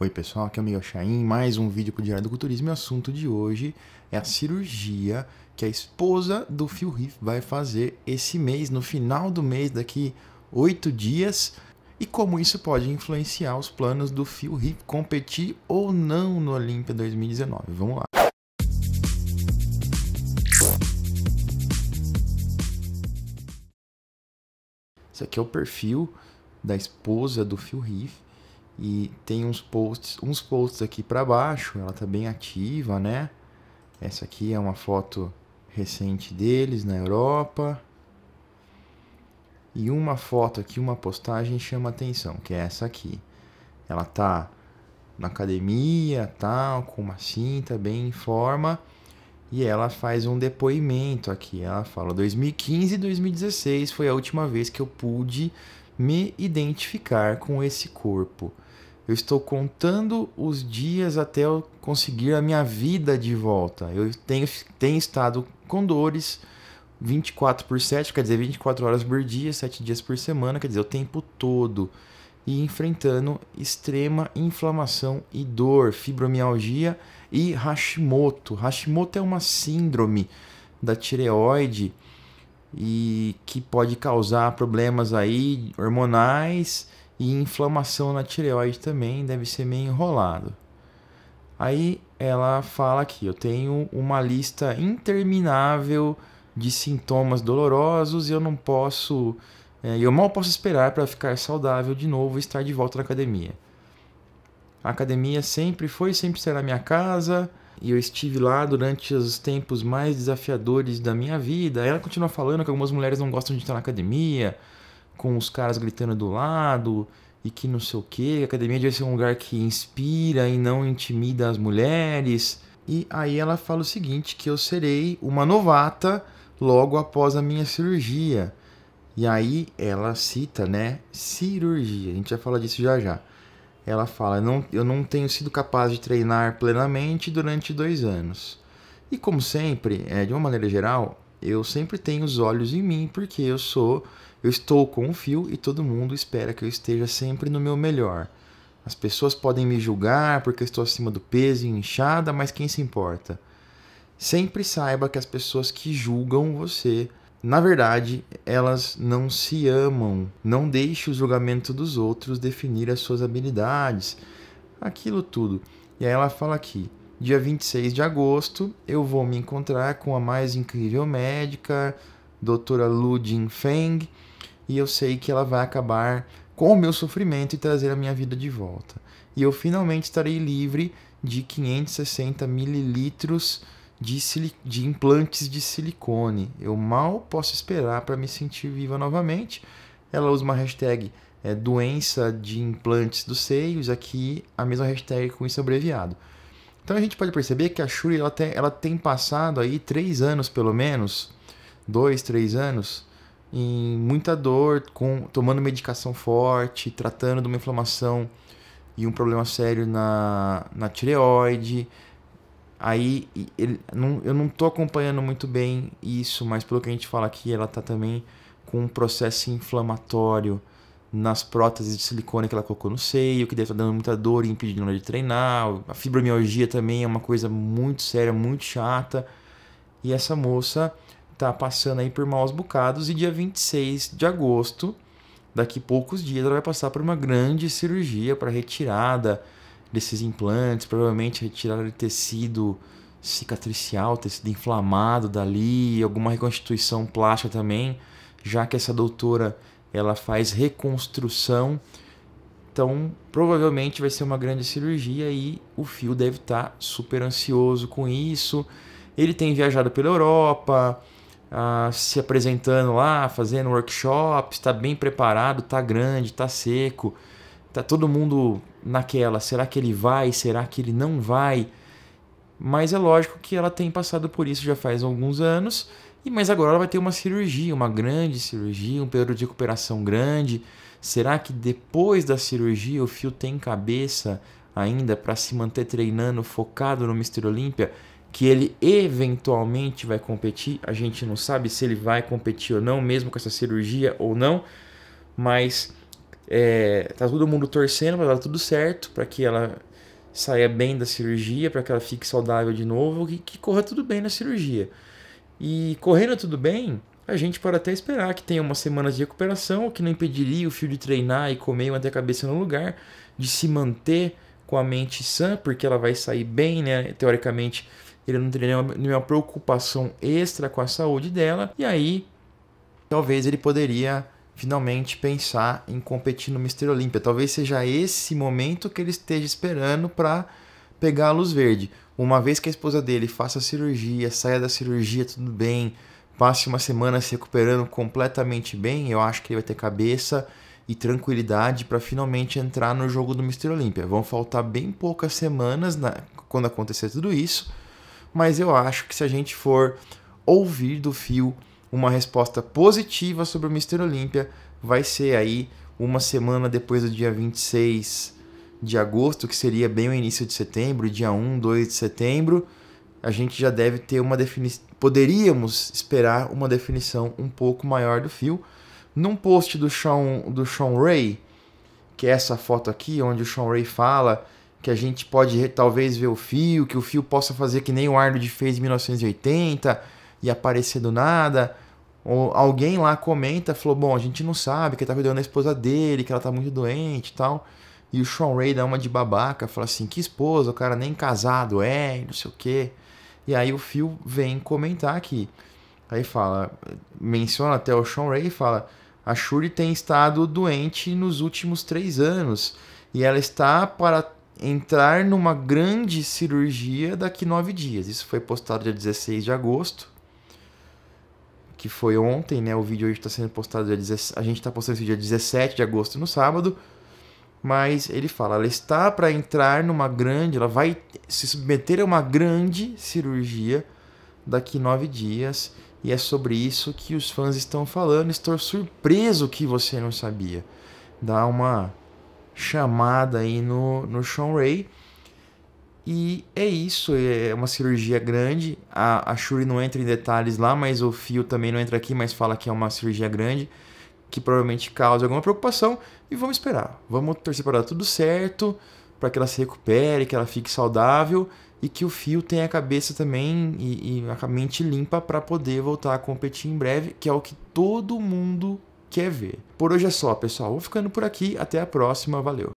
Oi pessoal, aqui é o Miguel Chaim, mais um vídeo para o Diário do Culturismo e o assunto de hoje é a cirurgia que a esposa do Phil Heath vai fazer esse mês, no final do mês, daqui oito dias, e como isso pode influenciar os planos do Phil Heath competir ou não no Olímpia 2019. Vamos lá! Esse aqui é o perfil da esposa do Phil Heath e tem uns posts, uns posts aqui para baixo, ela tá bem ativa, né? Essa aqui é uma foto recente deles na Europa. E uma foto aqui, uma postagem chama atenção, que é essa aqui. Ela tá na academia, tal, com uma cinta bem em forma, e ela faz um depoimento aqui. Ela fala: 2015 e 2016 foi a última vez que eu pude me identificar com esse corpo. Eu estou contando os dias até eu conseguir a minha vida de volta. Eu tenho, tenho estado com dores 24 por 7, quer dizer, 24 horas por dia, 7 dias por semana, quer dizer, o tempo todo. E enfrentando extrema inflamação e dor, fibromialgia e Hashimoto. Hashimoto é uma síndrome da tireoide e que pode causar problemas aí hormonais e inflamação na tireoide também deve ser meio enrolado. Aí ela fala aqui: eu tenho uma lista interminável de sintomas dolorosos e eu não posso, eh, eu mal posso esperar para ficar saudável de novo e estar de volta na academia. A academia sempre foi, sempre será minha casa e eu estive lá durante os tempos mais desafiadores da minha vida. Ela continua falando que algumas mulheres não gostam de estar na academia, com os caras gritando do lado e que não sei o que, a academia deve ser um lugar que inspira e não intimida as mulheres. E aí ela fala o seguinte, que eu serei uma novata logo após a minha cirurgia. E aí ela cita, né, cirurgia. A gente vai falar disso já já. Ela fala: não, Eu não tenho sido capaz de treinar plenamente durante dois anos. E como sempre, é, de uma maneira geral, eu sempre tenho os olhos em mim porque eu sou, eu estou com o fio e todo mundo espera que eu esteja sempre no meu melhor. As pessoas podem me julgar porque eu estou acima do peso e inchada, mas quem se importa? Sempre saiba que as pessoas que julgam você, na verdade, elas não se amam. Não deixe o julgamento dos outros definir as suas habilidades, aquilo tudo. E aí ela fala aqui: Dia 26 de agosto, eu vou me encontrar com a mais incrível médica, doutora Lu Jin Feng, e eu sei que ela vai acabar com o meu sofrimento e trazer a minha vida de volta. E eu finalmente estarei livre de 560 mililitros de, de implantes de silicone. Eu mal posso esperar para me sentir viva novamente. Ela usa uma hashtag é, doença de implantes dos seios, aqui a mesma hashtag com isso abreviado. Então a gente pode perceber que a Shuri ela tem, ela tem passado aí três anos pelo menos, dois, três anos, em muita dor, com, tomando medicação forte, tratando de uma inflamação e um problema sério na, na tireoide. Aí ele, não, eu não tô acompanhando muito bem isso, mas pelo que a gente fala aqui, ela está também com um processo inflamatório nas próteses de silicone que ela colocou no seio, que deve estar tá dando muita dor e impedindo ela de treinar. A fibromialgia também é uma coisa muito séria, muito chata. E essa moça tá passando aí por maus bocados e dia 26 de agosto, daqui poucos dias, ela vai passar por uma grande cirurgia para retirada desses implantes, provavelmente retirada de tecido cicatricial, tecido inflamado dali, alguma reconstituição plástica também, já que essa doutora ela faz reconstrução. Então, provavelmente vai ser uma grande cirurgia e o fio deve estar tá super ansioso com isso. Ele tem viajado pela Europa, ah, se apresentando lá, fazendo workshops, está bem preparado, está grande, está seco, está todo mundo naquela. Será que ele vai? Será que ele não vai? Mas é lógico que ela tem passado por isso já faz alguns anos e mas agora ela vai ter uma cirurgia, uma grande cirurgia, um período de recuperação grande. Será que depois da cirurgia o fio tem cabeça ainda para se manter treinando, focado no Mister Olímpia, que ele eventualmente vai competir? A gente não sabe se ele vai competir ou não, mesmo com essa cirurgia ou não, mas é, tá todo mundo torcendo para dar tudo certo, para que ela saia bem da cirurgia, para que ela fique saudável de novo e que corra tudo bem na cirurgia. E correndo tudo bem, a gente pode até esperar que tenha uma semana de recuperação, o que não impediria o fio de treinar e comer e manter a cabeça no lugar, de se manter com a mente sã, porque ela vai sair bem, né? Teoricamente, ele não teria nenhuma, nenhuma preocupação extra com a saúde dela, e aí talvez ele poderia finalmente pensar em competir no Mister Olímpia. Talvez seja esse momento que ele esteja esperando para pegar a luz verde. Uma vez que a esposa dele faça a cirurgia, saia da cirurgia tudo bem, passe uma semana se recuperando completamente bem, eu acho que ele vai ter cabeça e tranquilidade para finalmente entrar no jogo do Mr. Olímpia. Vão faltar bem poucas semanas na, quando acontecer tudo isso, mas eu acho que se a gente for ouvir do fio uma resposta positiva sobre o Mr. Olímpia, vai ser aí uma semana depois do dia 26 de agosto, que seria bem o início de setembro, dia 1, 2 de setembro, a gente já deve ter uma definição. Poderíamos esperar uma definição um pouco maior do fio. Num post do Sean, do Sean Ray, que é essa foto aqui, onde o Sean Ray fala que a gente pode talvez ver o fio, que o fio possa fazer que nem o Arnold fez em 1980 e aparecer do nada. Ou alguém lá comenta, falou: Bom, a gente não sabe, que ele tá cuidando da esposa dele, que ela tá muito doente e tal. E o Sean Ray dá uma de babaca, fala assim: que esposa, o cara nem casado é, não sei o quê. E aí o Phil vem comentar aqui. Aí fala, menciona até o Sean Ray e fala: a Shuri tem estado doente nos últimos três anos e ela está para entrar numa grande cirurgia daqui nove dias. Isso foi postado dia 16 de agosto, que foi ontem, né? O vídeo hoje está sendo postado dia 17. A gente está postando esse dia 17 de agosto no sábado. Mas ele fala, ela está para entrar numa grande, ela vai se submeter a uma grande cirurgia daqui nove dias. E é sobre isso que os fãs estão falando. Estou surpreso que você não sabia. Dá uma chamada aí no, no Sean Ray. E é isso, é uma cirurgia grande. A, a Shuri não entra em detalhes lá, mas o Fio também não entra aqui, mas fala que é uma cirurgia grande que provavelmente cause alguma preocupação e vamos esperar. Vamos torcer para dar tudo certo, para que ela se recupere, que ela fique saudável e que o Fio tenha a cabeça também e, e a mente limpa para poder voltar a competir em breve, que é o que todo mundo quer ver. Por hoje é só, pessoal. Vou ficando por aqui. Até a próxima. Valeu.